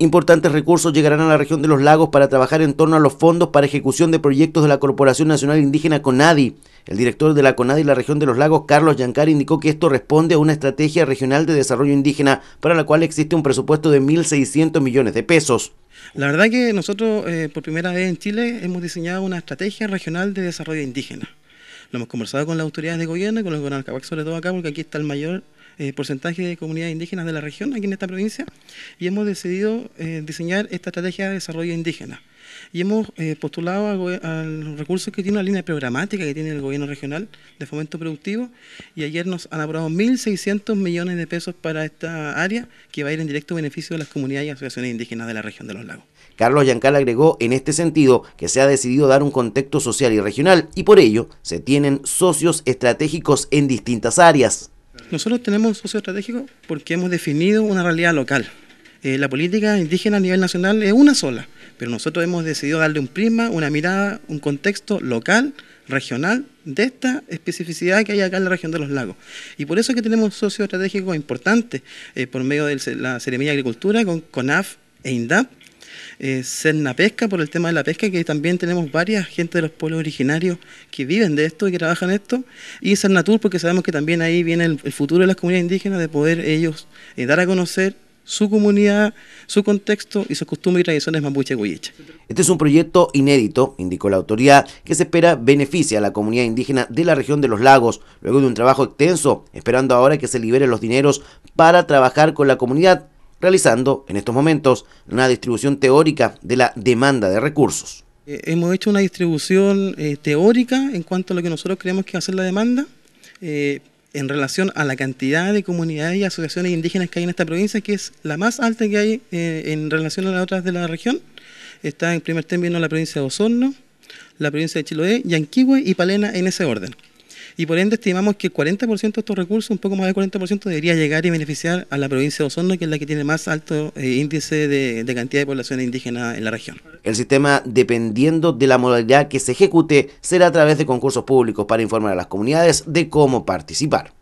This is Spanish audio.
Importantes recursos llegarán a la región de los lagos para trabajar en torno a los fondos para ejecución de proyectos de la Corporación Nacional Indígena CONADI. El director de la CONADI la región de los lagos, Carlos Yancar, indicó que esto responde a una estrategia regional de desarrollo indígena para la cual existe un presupuesto de 1.600 millones de pesos. La verdad que nosotros eh, por primera vez en Chile hemos diseñado una estrategia regional de desarrollo indígena. Lo hemos conversado con las autoridades de gobierno y con los gobernadores sobre todo acá, porque aquí está el mayor eh, porcentaje de comunidades indígenas de la región aquí en esta provincia y hemos decidido eh, diseñar esta estrategia de desarrollo indígena. Y hemos eh, postulado a, los recursos que tiene la línea programática que tiene el gobierno regional de fomento productivo y ayer nos han aprobado 1.600 millones de pesos para esta área que va a ir en directo beneficio de las comunidades y asociaciones indígenas de la región de los lagos. Carlos Yancal agregó en este sentido que se ha decidido dar un contexto social y regional y por ello se tienen socios estratégicos en distintas áreas. Nosotros tenemos un socio estratégico porque hemos definido una realidad local. Eh, la política indígena a nivel nacional es una sola, pero nosotros hemos decidido darle un prisma, una mirada, un contexto local, regional, de esta especificidad que hay acá en la región de los lagos. Y por eso es que tenemos socios estratégicos importantes eh, por medio de la ceremonia de Agricultura con CONAF e INDAP, eh, Cerna Pesca, por el tema de la pesca, que también tenemos varias gente de los pueblos originarios que viven de esto y que trabajan esto, y Tour porque sabemos que también ahí viene el, futuro de las comunidades indígenas, de poder ellos eh, dar a conocer su comunidad, su contexto y sus costumbres y tradiciones mapuche Este es un proyecto inédito, indicó la autoridad, que se espera beneficia a la comunidad indígena de la región de los lagos, luego de un trabajo extenso, esperando ahora que se liberen los dineros para trabajar con la comunidad realizando en estos momentos una distribución teórica de la demanda de recursos. Eh, hemos hecho una distribución eh, teórica en cuanto a lo que nosotros creemos que va a ser la demanda. Eh, en relación a la cantidad de comunidades y asociaciones indígenas que hay en esta provincia, que es la más alta que hay en relación a las otras de la región. Está en primer término la provincia de Osorno, la provincia de Chiloé, Yanquihue y Palena en ese orden. Y por ende estimamos que el 40% de estos recursos, un poco más del 40%, debería llegar y beneficiar a la provincia de Osorno, que es la que tiene más alto eh, índice de, de cantidad de población indígena en la región. El sistema, dependiendo de la modalidad que se ejecute, será a través de concursos públicos para informar a las comunidades de cómo participar.